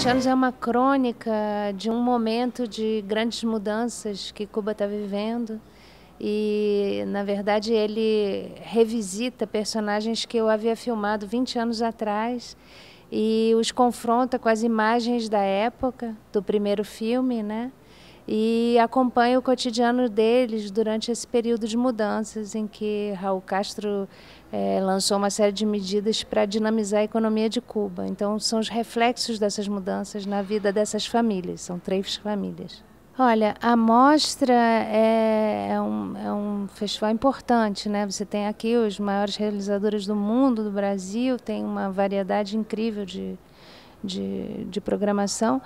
20 anos é uma crônica de um momento de grandes mudanças que Cuba está vivendo. E, na verdade, ele revisita personagens que eu havia filmado 20 anos atrás e os confronta com as imagens da época, do primeiro filme, né? e acompanha o cotidiano deles durante esse período de mudanças em que Raul Castro é, lançou uma série de medidas para dinamizar a economia de Cuba. Então, são os reflexos dessas mudanças na vida dessas famílias, são três famílias. Olha, a mostra é, é, um, é um festival importante, né? Você tem aqui os maiores realizadores do mundo, do Brasil, tem uma variedade incrível de de, de programação.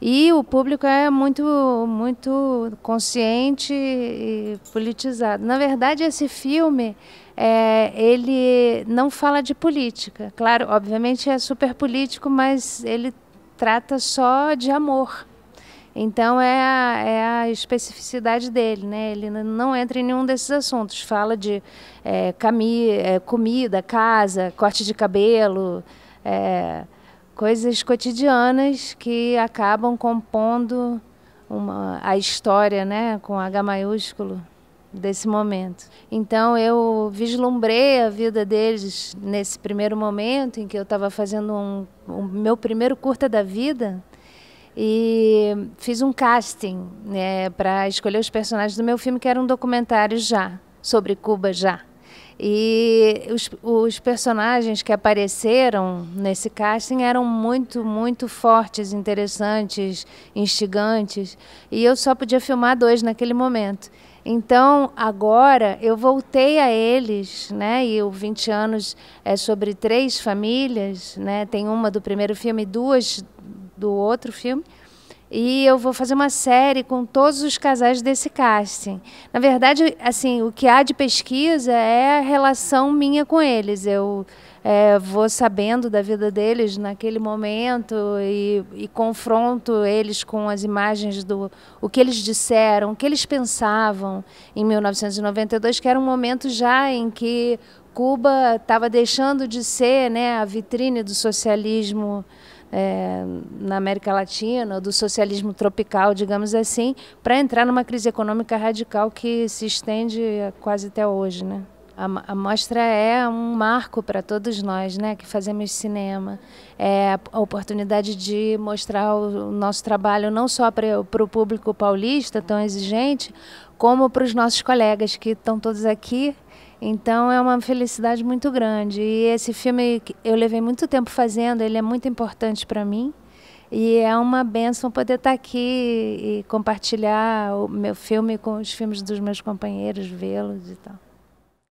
E o público é muito, muito consciente e politizado. Na verdade, esse filme é, ele não fala de política. Claro, obviamente é super político, mas ele trata só de amor. Então é a, é a, especificidade dele, né? Ele não entra em nenhum desses assuntos. Fala de é, é, comida, casa, corte de cabelo, é, coisas cotidianas que acabam compondo uma, a história, né, com H maiúsculo desse momento. Então eu vislumbrei a vida deles nesse primeiro momento em que eu estava fazendo um, um, meu primeiro curta da vida e fiz um casting né, para escolher os personagens do meu filme que era um documentário já sobre Cuba já. E os, os, personagens que apareceram nesse casting eram muito, muito fortes, interessantes, instigantes. E eu só podia filmar dois naquele momento. Então, agora eu voltei a eles, né? E o 20 anos é sobre três famílias, né? Tem uma do primeiro filme e duas do outro filme. E eu vou fazer uma série com todos os casais desse casting. Na verdade, assim, o que há de pesquisa é a relação minha com eles. Eu é, vou sabendo da vida deles naquele momento e, e, confronto eles com as imagens do o que eles disseram, o que eles pensavam em 1992, que era um momento já em que Cuba estava deixando de ser né, a vitrine do socialismo é, na América Latina, do socialismo tropical, digamos assim, para entrar numa crise econômica radical que se estende quase até hoje, né? A, a mostra é um marco para todos nós, né, que fazemos cinema. É a oportunidade de mostrar o nosso trabalho não só para o público paulista tão exigente, como para os nossos colegas que estão todos aqui então é uma felicidade muito grande. E esse filme eu levei muito tempo fazendo, ele é muito importante para mim. E é uma benção poder estar tá aqui e compartilhar o meu filme com os filmes dos meus companheiros, vê-los e tal.